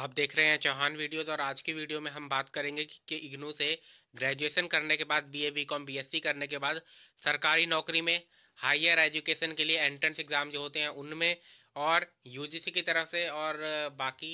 आप देख रहे हैं चौहान वीडियोस और आज की वीडियो में हम बात करेंगे कि, कि इग्नू से ग्रेजुएशन करने के बाद बीए बीकॉम बीएससी करने के बाद सरकारी नौकरी में हायर एजुकेशन के लिए एंट्रेंस एग्ज़ाम जो होते हैं उनमें और यूजीसी की तरफ से और बाकी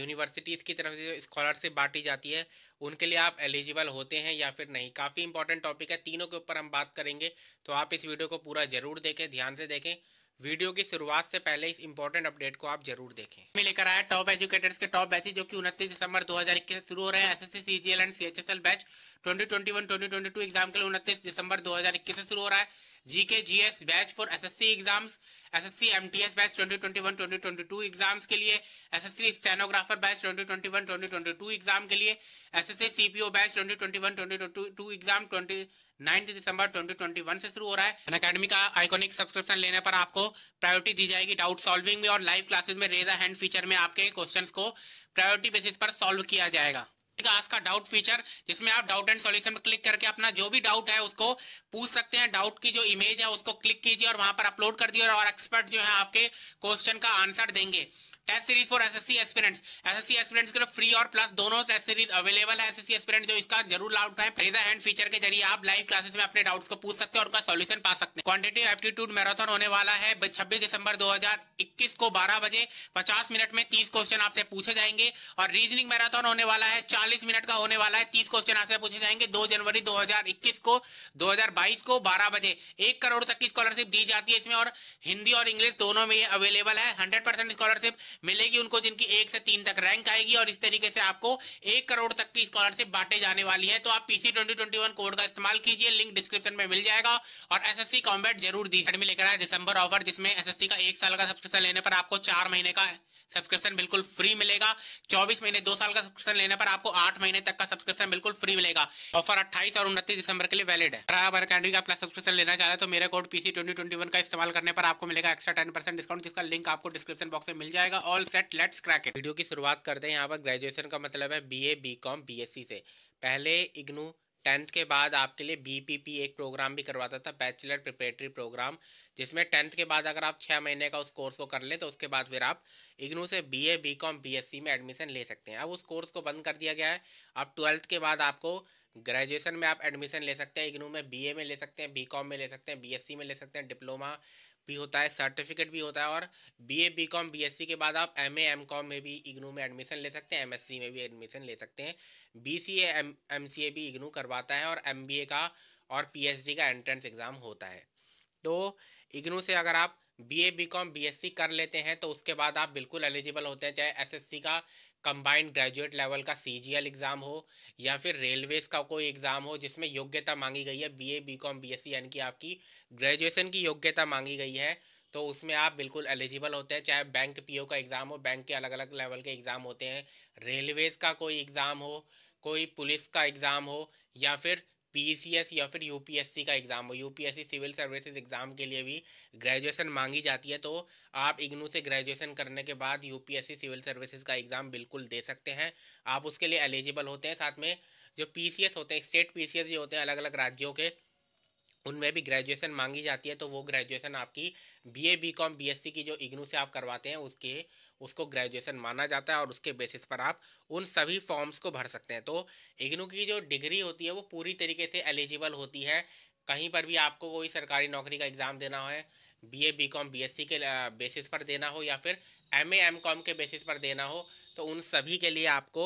यूनिवर्सिटीज़ की तरफ से जो स्कॉलरशिप बांटी जाती है उनके लिए आप एलिजिबल होते हैं या फिर नहीं काफ़ी इंपॉर्टेंट टॉपिक है तीनों के ऊपर हम बात करेंगे तो आप इस वीडियो को पूरा जरूर देखें ध्यान से देखें वीडियो की शुरुआत से पहले इस इंपॉर्टेंट अपडेट को आप जरूर देखें मैं लेकर आया टॉप एजुकेटर्स के टॉप बैचे जो कि उनतीस दिसंबर 2021 से शुरू हो रहे हैं SSC CGL and CHSL batch 2021 2022 exam के लिए उनतीस दिसंबर 2021 से शुरू हो रहा है GK GS batch for SSC exams SSC MTS batch 2021 2022 exams के लिए एसएससी स्टेनोग्राफर बैच 2021 2022 एग्जाम के लिए S S CPO batch twenty twenty two exam twenty ninth December twenty twenty one से शुरू हो रहा है अकेडमी का आइकॉनिक सब्सक्रिप्शन लेने पर आपको प्रायोरिटी दी जाएगी डाउट सॉल्विंग में और लाइव क्लासेस में रेजा हैंड फीचर में आपके क्वेश्चन को प्रायोरिटी बेसिस पर सॉल्व किया जाएगा आज का डाउट फीचर जिसमें आप डाउट एंड सॉल्यूशन पर क्लिक करके अपना जो भी डाउट है उसको पूछ सकते हैं डाउट की जो इमेज है उसको क्लिक कीजिए और वहां पर अपलोड कर दिए और एक्सपर्ट जो है आपके क्वेश्चन का आंसर देंगे test series for SSC aspirants SSC aspirants के लिए फ्री और प्लस दोनों टेस्ट सीरीज अवेलेबल है एसएससी एस्पिरेंट जो इसका जरूर लाभ उठाए रेज हैंड फीचर के जरिए आप लाइव क्लासेस में अपने डाउट्स को पूछ सकते हैं और उनका सॉल्यूशन पा सकते हैं क्वांटिटी एप्टीट्यूड मैराथन होने वाला है 26 दिसंबर 2021 को 12 बजे 50 मिनट में 30 क्वेश्चन आपसे पूछे जाएंगे और रीजनिंग मैराथन होने वाला है 40 मिनट का होने वाला है 30 क्वेश्चन आपसे पूछे जाएंगे 2 जनवरी 2021 को 2022 को 12 बजे एक करोड़ तक की स्कॉलरशिप दी जाती है इसमें और हिंदी और इंग्लिश दोनों में अवेलेबल है हंड्रेड स्कॉलरशिप मिलेगी उनको जिनकी एक से तीन तक रैंक आएगी और इस तरीके से आपको एक करोड़ तक की स्कॉलरशिप बांटे जाने वाली है तो आप PC twenty twenty one code का इस्तेमाल कीजिए लिंक डिस्क्रिप्शन में मिल जाएगा और एस एस जरूर दी में लेकर आया दिसंबर ऑफर जिसमें एस का एक साल का सब्सक्रिप्शन लेने पर आपको चार महीने का सब्सक्रिप्शन बिल्कुल फ्री मिलेगा 24 महीने दो साल का सब्सक्रिप्शन लेने पर आपको आठ महीने तक का सब्सक्रिप्शन बिल्कुल फ्री मिलेगा ऑफर 28 और उनतीस दिसंबर के लिए वैलिड है अगर अकेडमी का अपना सब्सक्रिप्शन लेना चाहते तो मेरा कोड पीसी ट्वेंटी का इस्तेमाल करने पर आपको मिलेगा एक्स्ट्रा टेन डिस्काउंट जिसका लिंक आपको डिस्क्रिप्शन बॉक्स में मिल जाएगा all set let's crack video की शुरुआत करते हैं यहाँ पर ग्रेजुएशन का मतलब है बी ए बी कॉम से पहले इग्नू टेंथ के बाद आपके लिए बीपीपी एक प्रोग्राम भी करवाता था बैचलर प्रिपेटरी प्रोग्राम जिसमें टेंथ के बाद अगर आप छः महीने का उस कोर्स को कर लें तो उसके बाद फिर आप इग्नू से बीए बीकॉम बीएससी में एडमिशन ले सकते हैं अब उस कोर्स को बंद कर दिया गया है अब ट्वेल्थ के बाद आपको ग्रेजुएशन में आप एडमिशन ले सकते हैं इग्नू में ए में ले सकते हैं कॉम में ले सकते हैं सी में ले सकते हैं डिप्लोमा भी होता है सर्टिफिकेट भी होता है और B A B Com B S C के बाद आप एम ए एम कॉम में भी इग्नू में एडमिशन ले सकते हैं एम एस सी में भी एडमिशन ले सकते हैं B C M M C A भी इग्नू करवाता है और एम बी ए का और पी डी का एंट्रेंस एग्ज़ाम होता है तो इग्नू से अगर आप बीए बीकॉम बीएससी कर लेते हैं तो उसके बाद आप बिल्कुल एलिजिबल होते हैं चाहे एसएससी का कंबाइंड ग्रेजुएट लेवल का सीजीएल एग्ज़ाम हो या फिर रेलवेज का कोई एग्ज़ाम हो जिसमें योग्यता मांगी गई है बीए बीकॉम बीएससी यानी कि आपकी ग्रेजुएशन की योग्यता मांगी गई है तो उसमें आप बिल्कुल एलिजिबल होते हैं चाहे बैंक पीओ का एग्ज़ाम हो बैंक के अलग अलग लेवल के एग्ज़ाम होते हैं रेलवेज़ का कोई एग्ज़ाम हो कोई पुलिस का एग्ज़ाम हो या फिर पीसीएस या फिर यूपीएससी का एग्ज़ाम हो यूपीएससी सिविल सर्विसेज एग्ज़ाम के लिए भी ग्रेजुएशन मांगी जाती है तो आप इग्नू से ग्रेजुएशन करने के बाद यूपीएससी सिविल सर्विसेज का एग्ज़ाम बिल्कुल दे सकते हैं आप उसके लिए एलिजिबल होते हैं साथ में जो पीसीएस होते हैं स्टेट पीसीएस जो होते हैं अलग अलग राज्यों के उनमें भी ग्रेजुएशन मांगी जाती है तो वो ग्रेजुएशन आपकी बीए बीकॉम बीएससी की जो इग्नू से आप करवाते हैं उसके उसको ग्रेजुएशन माना जाता है और उसके बेसिस पर आप उन सभी फॉर्म्स को भर सकते हैं तो इग्नू की जो डिग्री होती है वो पूरी तरीके से एलिजिबल होती है कहीं पर भी आपको कोई सरकारी नौकरी का एग्ज़ाम देना हो B A B Com B S C के बेसिस पर देना हो या फिर एम ए एम कॉम के बेसिस पर देना हो तो उन सभी के लिए आपको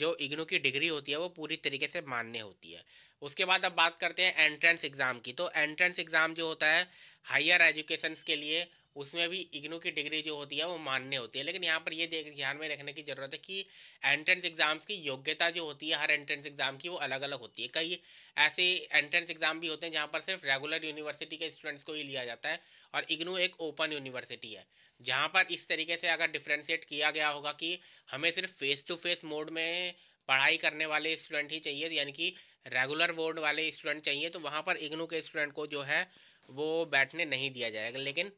जो इग्नू की डिग्री होती है वो पूरी तरीके से मान्य होती है उसके बाद अब बात करते हैं एंट्रेंस एग्ज़ाम की तो एंट्रेंस एग्ज़ाम जो होता है हायर एजुकेशन के लिए उसमें भी इग्नू की डिग्री जो होती है वो मान्य होती है लेकिन यहाँ पर ये देख ध्यान में रखने की ज़रूरत है कि एंट्रेंस एग्ज़ाम्स की योग्यता जो होती है हर एंट्रेंस एग्ज़ाम की वो अलग अलग होती है कई ऐसे एंट्रेंस एग्ज़ाम भी होते हैं जहाँ पर सिर्फ रेगुलर यूनिवर्सिटी के स्टूडेंट्स को ही लिया जाता है और इग्नू एक ओपन यूनिवर्सिटी है जहाँ पर इस तरीके से अगर डिफ्रेंशिएट किया गया होगा कि हमें सिर्फ फेस टू फेस मोड में पढ़ाई करने वाले स्टूडेंट ही चाहिए यानी कि रेगुलर बोर्ड वाले स्टूडेंट चाहिए तो वहाँ पर इग्नू के स्टूडेंट को जो है वो बैठने नहीं दिया जाएगा लेकिन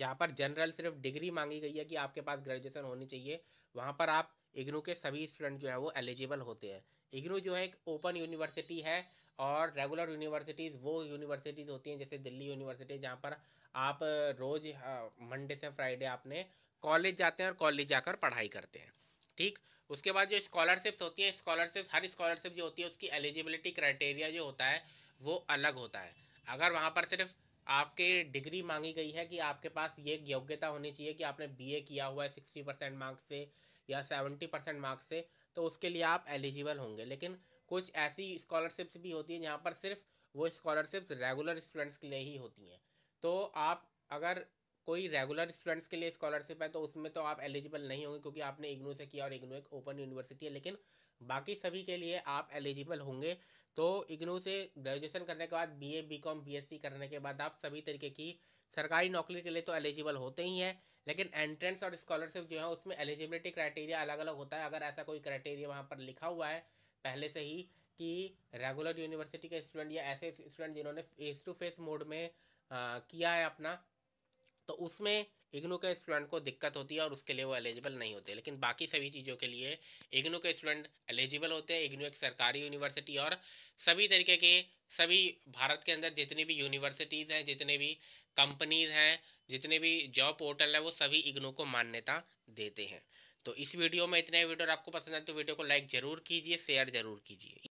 जहाँ पर जनरल सिर्फ डिग्री मांगी गई है कि आपके पास ग्रेजुएसन होनी चाहिए वहाँ पर आप इग्नू के सभी स्टूडेंट जो है वो एलिजिबल होते हैं इग्नू जो है एक ओपन यूनिवर्सिटी है और रेगुलर यूनिवर्सिटीज़ वो यूनिवर्सिटीज़ होती हैं जैसे दिल्ली यूनिवर्सिटी जहाँ पर आप रोज़ मंडे हाँ, से फ्राइडे आपने कॉलेज जाते हैं और कॉलेज जाकर पढ़ाई करते हैं ठीक उसके बाद जो स्कॉलरशिप्स होती है स्कॉलरशिप हर स्कॉलरशिप जो होती है उसकी एलिजिबिलिटी क्राइटेरिया जो होता है वो अलग होता है अगर वहाँ पर सिर्फ आपके डिग्री मांगी गई है कि आपके पास ये योग्यता होनी चाहिए कि आपने बीए किया हुआ है सिक्सटी परसेंट मार्क्स से या सेवेंटी परसेंट मार्क्स से तो उसके लिए आप एलिजिबल होंगे लेकिन कुछ ऐसी स्कॉलरशिप्स भी होती हैं जहाँ पर सिर्फ वो स्कॉलरशिप्स रेगुलर स्टूडेंट्स के लिए ही होती हैं तो आप अगर कोई रेगुलर स्टूडेंट्स के लिए स्कॉलरशिप है तो उसमें तो आप एलिजिबल नहीं होंगे क्योंकि आपने इग्नू से किया और इग्नू एक ओपन यूनिवर्सिटी है लेकिन बाकी सभी के लिए आप एलिजिबल होंगे तो इग्नू से ग्रेजुएशन करने के बाद बीए बीकॉम बीएससी करने के बाद आप सभी तरीके की सरकारी नौकरी के लिए तो एलिजिबल होते ही हैं लेकिन एंट्रेंस और स्कॉलरशिप जो है उसमें एलिजिबिलिटी क्राइटेरिया अलग अलग होता है अगर ऐसा कोई क्राइटेरिया वहाँ पर लिखा हुआ है पहले से ही कि रेगुलर यूनिवर्सिटी के स्टूडेंट या ऐसे स्टूडेंट जिन्होंने फेस टू फेस मोड में आ, किया है अपना तो उसमें इग्नू के स्टूडेंट को दिक्कत होती है और उसके लिए वो एलिजिबल नहीं होते लेकिन बाकी सभी चीज़ों के लिए इग्नू के स्टूडेंट एलिजिबल होते हैं इग्नू एक सरकारी यूनिवर्सिटी और सभी तरीके के सभी भारत के अंदर जितनी भी यूनिवर्सिटीज़ हैं जितने भी कंपनीज़ हैं जितने भी जॉब पोर्टल हैं वो सभी इग्नू को मान्यता देते हैं तो इस वीडियो में इतना ही वीडियो आपको पसंद आए तो वीडियो को लाइक ज़रूर कीजिए शेयर ज़रूर कीजिए